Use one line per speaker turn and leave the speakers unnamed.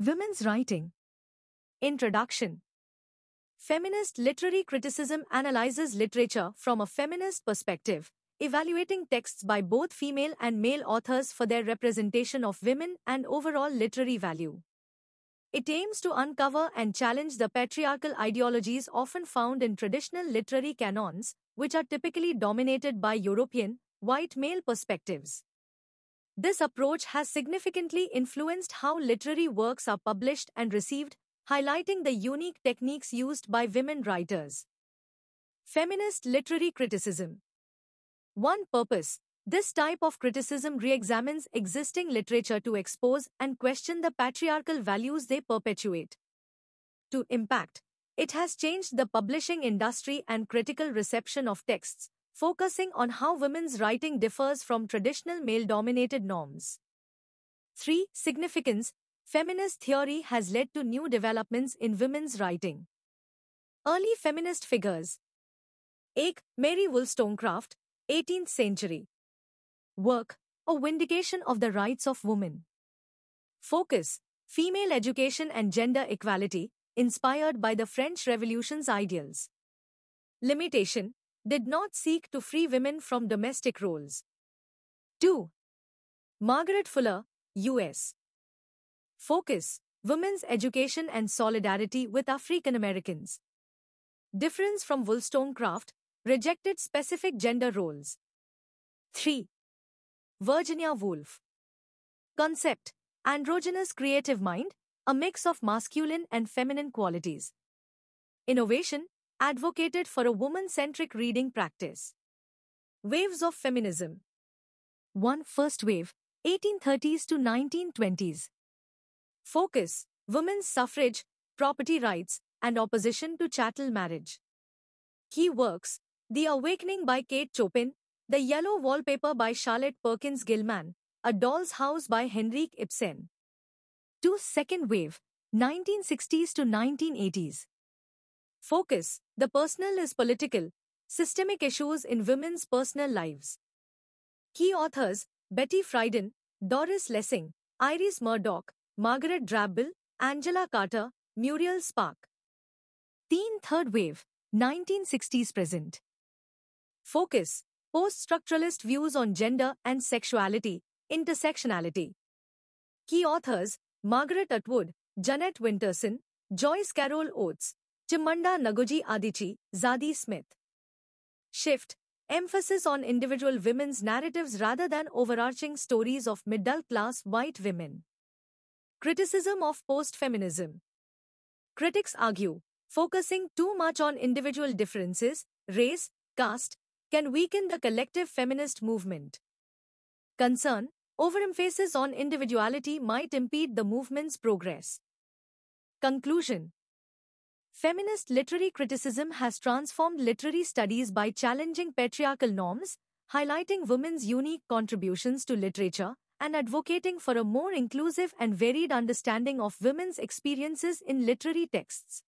Women's Writing Introduction Feminist literary criticism analyzes literature from a feminist perspective, evaluating texts by both female and male authors for their representation of women and overall literary value. It aims to uncover and challenge the patriarchal ideologies often found in traditional literary canons, which are typically dominated by European, white male perspectives. This approach has significantly influenced how literary works are published and received, highlighting the unique techniques used by women writers. Feminist literary criticism. One purpose this type of criticism re examines existing literature to expose and question the patriarchal values they perpetuate. To impact, it has changed the publishing industry and critical reception of texts, focusing on how women's writing differs from traditional male dominated norms. 3. Significance Feminist theory has led to new developments in women's writing. Early feminist figures 1. Mary Wollstonecraft, 18th century. Work, a vindication of the rights of women. Focus, female education and gender equality, inspired by the French Revolution's ideals. Limitation, did not seek to free women from domestic roles. 2. Margaret Fuller, U.S. Focus Women's Education and Solidarity with African Americans. Difference from Wollstonecraft rejected specific gender roles. 3. Virginia Woolf. Concept Androgynous creative mind, a mix of masculine and feminine qualities. Innovation advocated for a woman centric reading practice. Waves of Feminism 1. First Wave, 1830s to 1920s. Focus Women's suffrage, property rights, and opposition to chattel marriage. Key works The Awakening by Kate Chopin, The Yellow Wallpaper by Charlotte Perkins Gilman, A Doll's House by Henrik Ibsen. 2. Second Wave, 1960s to 1980s. Focus The personal is political. Systemic issues in women's personal lives. Key authors Betty Friedan, Doris Lessing, Iris Murdoch, Margaret Drabble, Angela Carter, Muriel Spark. Teen Third Wave, 1960s present. Focus Post structuralist views on gender and sexuality, intersectionality. Key authors Margaret Atwood, Janet Winterson, Joyce Carol Oates, Chimanda Naguji Adichie, Zadi Smith. Shift. Emphasis on individual women's narratives rather than overarching stories of middle class white women. Criticism of post feminism. Critics argue focusing too much on individual differences, race, caste, can weaken the collective feminist movement. Concern overemphasis on individuality might impede the movement's progress. Conclusion Feminist literary criticism has transformed literary studies by challenging patriarchal norms, highlighting women's unique contributions to literature, and advocating for a more inclusive and varied understanding of women's experiences in literary texts.